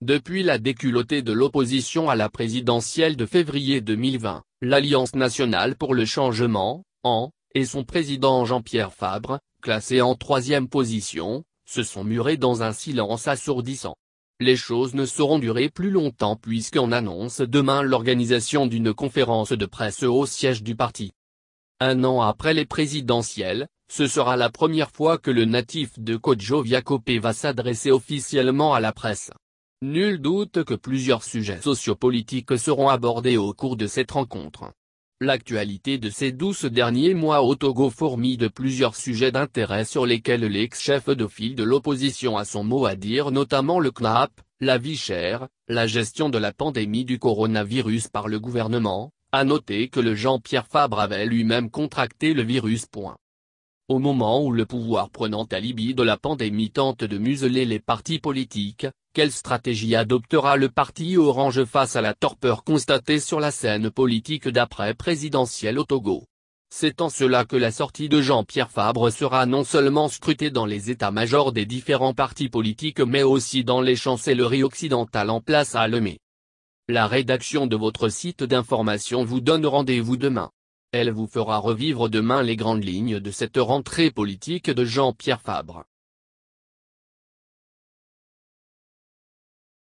Depuis la déculottée de l'opposition à la présidentielle de février 2020, l'Alliance nationale pour le changement, en, et son président Jean-Pierre Fabre, classé en troisième position, se sont murés dans un silence assourdissant. Les choses ne sauront durer plus longtemps puisqu'on annonce demain l'organisation d'une conférence de presse au siège du parti. Un an après les présidentielles, ce sera la première fois que le natif de Kodjoviakopé va s'adresser officiellement à la presse. Nul doute que plusieurs sujets sociopolitiques seront abordés au cours de cette rencontre. L'actualité de ces douze derniers mois au Togo de plusieurs sujets d'intérêt sur lesquels l'ex-chef de file de l'opposition a son mot à dire notamment le CNAP, la vie chère, la gestion de la pandémie du coronavirus par le gouvernement, à noter que le Jean-Pierre Fabre avait lui-même contracté le virus. Au moment où le pouvoir prenant à Libye de la pandémie tente de museler les partis politiques, quelle stratégie adoptera le parti orange face à la torpeur constatée sur la scène politique d'après présidentielle au Togo c'est en cela que la sortie de Jean-Pierre Fabre sera non seulement scrutée dans les états-majors des différents partis politiques mais aussi dans les chancelleries occidentales en place à Lomé. La rédaction de votre site d'information vous donne rendez-vous demain. Elle vous fera revivre demain les grandes lignes de cette rentrée politique de Jean-Pierre Fabre.